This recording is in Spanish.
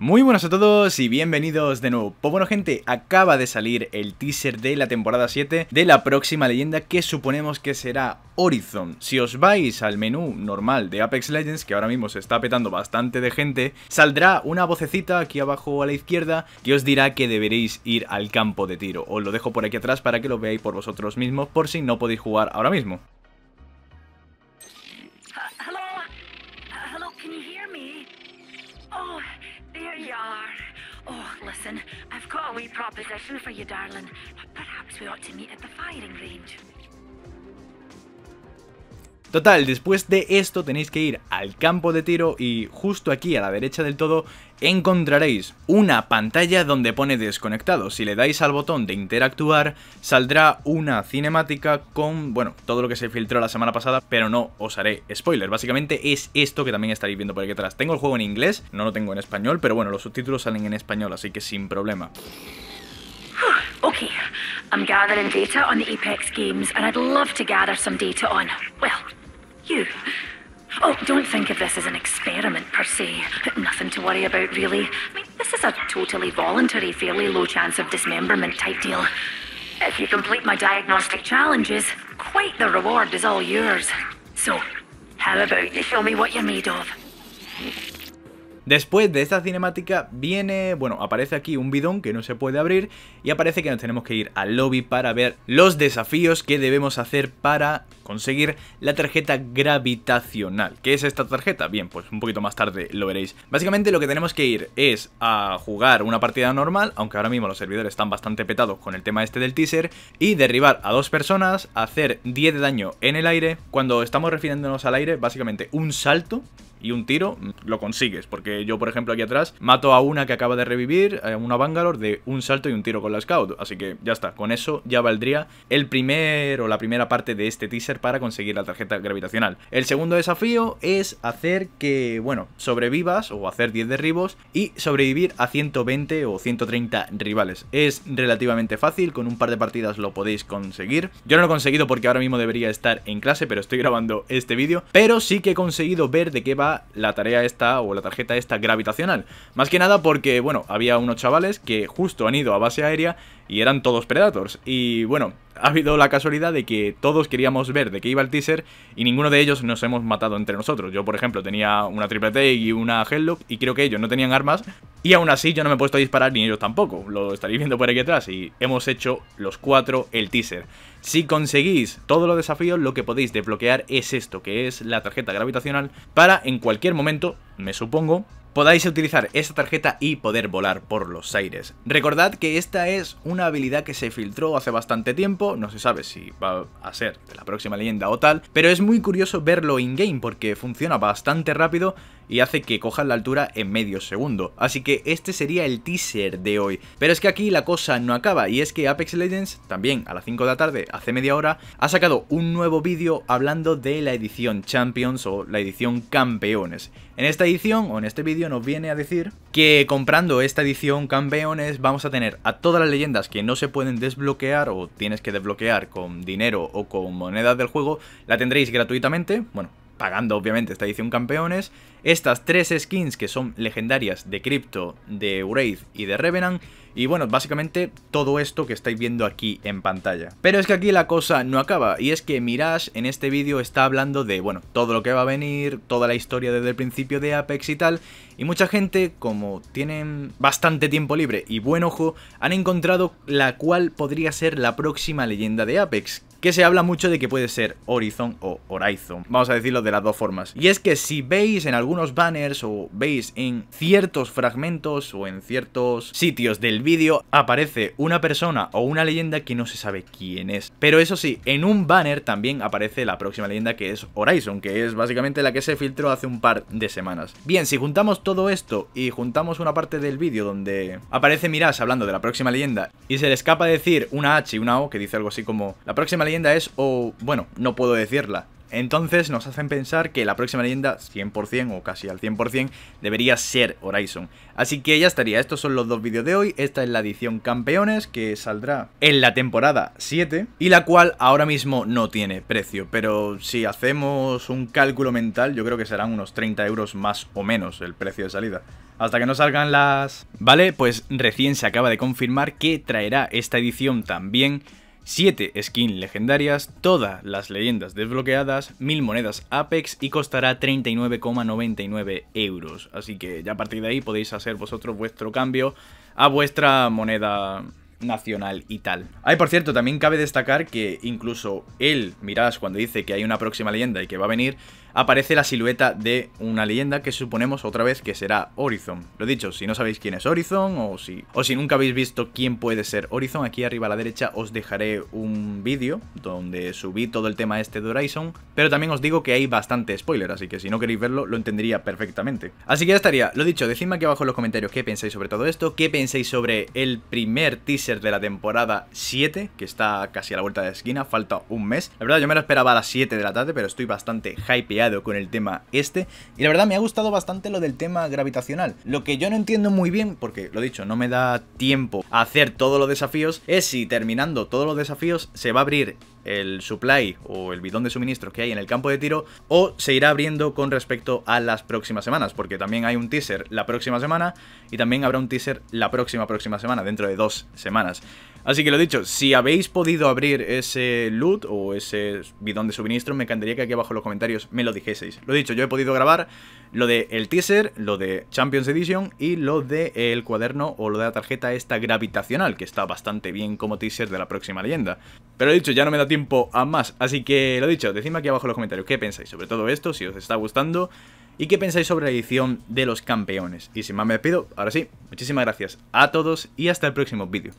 Muy buenas a todos y bienvenidos de nuevo. Pues bueno gente, acaba de salir el teaser de la temporada 7 de la próxima leyenda que suponemos que será Horizon. Si os vais al menú normal de Apex Legends, que ahora mismo se está petando bastante de gente, saldrá una vocecita aquí abajo a la izquierda que os dirá que deberéis ir al campo de tiro. Os lo dejo por aquí atrás para que lo veáis por vosotros mismos por si no podéis jugar ahora mismo. Oh. I've got a wee proposition for you, darling. Perhaps we ought to meet at the firing range. Total, después de esto tenéis que ir al campo de tiro y justo aquí a la derecha del todo encontraréis una pantalla donde pone desconectado. Si le dais al botón de interactuar saldrá una cinemática con, bueno, todo lo que se filtró la semana pasada, pero no os haré spoiler. Básicamente es esto que también estaréis viendo por aquí atrás. Tengo el juego en inglés, no lo tengo en español, pero bueno, los subtítulos salen en español, así que sin problema. Okay, I'm gathering data on the Apex games and I'd love to gather some data on, you. Oh, don't think of this as an experiment per se. Nothing to worry about, really. I mean, this is a totally voluntary, fairly low chance of dismemberment type deal. If you complete my diagnostic challenges, quite the reward is all yours. So, how about you show me what you're made of? Después de esta cinemática viene, bueno, aparece aquí un bidón que no se puede abrir y aparece que nos tenemos que ir al lobby para ver los desafíos que debemos hacer para conseguir la tarjeta gravitacional. ¿Qué es esta tarjeta? Bien, pues un poquito más tarde lo veréis. Básicamente lo que tenemos que ir es a jugar una partida normal, aunque ahora mismo los servidores están bastante petados con el tema este del teaser, y derribar a dos personas, hacer 10 de daño en el aire. Cuando estamos refiriéndonos al aire, básicamente un salto y un tiro, lo consigues. Porque yo, por ejemplo, aquí atrás mato a una que acaba de revivir, a eh, una Bangalore, de un salto y un tiro con la Scout. Así que ya está, con eso ya valdría el primer o la primera parte de este teaser para conseguir la tarjeta gravitacional. El segundo desafío es hacer que, bueno, sobrevivas o hacer 10 derribos y sobrevivir a 120 o 130 rivales. Es relativamente fácil, con un par de partidas lo podéis conseguir. Yo no lo he conseguido porque ahora mismo debería estar en clase, pero estoy grabando este vídeo. Pero sí que he conseguido ver de qué va la tarea esta o la tarjeta esta gravitacional. Más que nada porque, bueno, había unos chavales que justo han ido a base aérea y eran todos Predators. Y bueno, ha habido la casualidad de que todos queríamos ver de qué iba el teaser y ninguno de ellos nos hemos matado entre nosotros. Yo, por ejemplo, tenía una triple T y una helllock y creo que ellos no tenían armas y aún así yo no me he puesto a disparar ni ellos tampoco. Lo estaréis viendo por aquí atrás y hemos hecho los cuatro el teaser. Si conseguís todos los desafíos, lo que podéis desbloquear es esto, que es la tarjeta gravitacional para en cualquier momento, me supongo, podáis utilizar esta tarjeta y poder volar por los aires. Recordad que esta es una habilidad que se filtró hace bastante tiempo, no se sabe si va a ser de la próxima leyenda o tal, pero es muy curioso verlo in-game porque funciona bastante rápido y hace que cojan la altura en medio segundo. Así que este sería el teaser de hoy. Pero es que aquí la cosa no acaba y es que Apex Legends, también a las 5 de la tarde, hace media hora, ha sacado un nuevo vídeo hablando de la edición Champions o la edición Campeones. En esta edición o en este vídeo nos viene a decir que comprando esta edición campeones vamos a tener a todas las leyendas que no se pueden desbloquear o tienes que desbloquear con dinero o con monedas del juego, la tendréis gratuitamente, bueno, pagando obviamente esta edición campeones, estas tres skins que son legendarias de Crypto, de Wraith y de Revenant, y bueno, básicamente todo esto que estáis viendo aquí en pantalla. Pero es que aquí la cosa no acaba, y es que Mirage en este vídeo está hablando de, bueno, todo lo que va a venir, toda la historia desde el principio de Apex y tal, y mucha gente, como tienen bastante tiempo libre y buen ojo, han encontrado la cual podría ser la próxima leyenda de Apex, que se habla mucho de que puede ser Horizon o Horizon. Vamos a decirlo de las dos formas. Y es que si veis en algunos banners o veis en ciertos fragmentos o en ciertos sitios del vídeo, aparece una persona o una leyenda que no se sabe quién es. Pero eso sí, en un banner también aparece la próxima leyenda que es Horizon, que es básicamente la que se filtró hace un par de semanas. Bien, si juntamos todo esto y juntamos una parte del vídeo donde aparece Miras hablando de la próxima leyenda y se le escapa decir una H y una O que dice algo así como la próxima leyenda es, o bueno, no puedo decirla. Entonces nos hacen pensar que la próxima leyenda, 100% o casi al 100%, debería ser Horizon. Así que ya estaría, estos son los dos vídeos de hoy, esta es la edición campeones que saldrá en la temporada 7 y la cual ahora mismo no tiene precio, pero si hacemos un cálculo mental yo creo que serán unos 30 euros más o menos el precio de salida hasta que no salgan las... Vale, pues recién se acaba de confirmar que traerá esta edición también 7 skins legendarias, todas las leyendas desbloqueadas, 1000 monedas Apex y costará 39,99 euros. Así que ya a partir de ahí podéis hacer vosotros vuestro cambio a vuestra moneda nacional y tal. ahí por cierto, también cabe destacar que incluso él, mirás, cuando dice que hay una próxima leyenda y que va a venir, aparece la silueta de una leyenda que suponemos otra vez que será Horizon. Lo dicho, si no sabéis quién es Horizon o si, o si nunca habéis visto quién puede ser Horizon, aquí arriba a la derecha os dejaré un vídeo donde subí todo el tema este de Horizon, pero también os digo que hay bastante spoiler, así que si no queréis verlo lo entendería perfectamente. Así que ya estaría, lo dicho, decidme aquí abajo en los comentarios qué pensáis sobre todo esto, qué pensáis sobre el primer teaser de la temporada 7, que está casi a la vuelta de esquina, falta un mes. La verdad yo me lo esperaba a las 7 de la tarde, pero estoy bastante hypeado con el tema este. Y la verdad me ha gustado bastante lo del tema gravitacional. Lo que yo no entiendo muy bien, porque lo dicho, no me da tiempo a hacer todos los desafíos, es si terminando todos los desafíos se va a abrir el supply o el bidón de suministro que hay en el campo de tiro, o se irá abriendo con respecto a las próximas semanas, porque también hay un teaser la próxima semana y también habrá un teaser la próxima próxima semana, dentro de dos semanas. Así que lo dicho, si habéis podido abrir ese loot o ese bidón de suministro, me encantaría que aquí abajo en los comentarios me lo dijeseis. Lo dicho, yo he podido grabar lo del el teaser, lo de Champions Edition y lo del el cuaderno o lo de la tarjeta esta gravitacional, que está bastante bien como teaser de la próxima leyenda. Pero lo dicho, ya no me da tiempo a más, así que lo dicho, decidme aquí abajo en los comentarios qué pensáis sobre todo esto, si os está gustando y qué pensáis sobre la edición de los campeones. Y sin más me despido, ahora sí, muchísimas gracias a todos y hasta el próximo vídeo.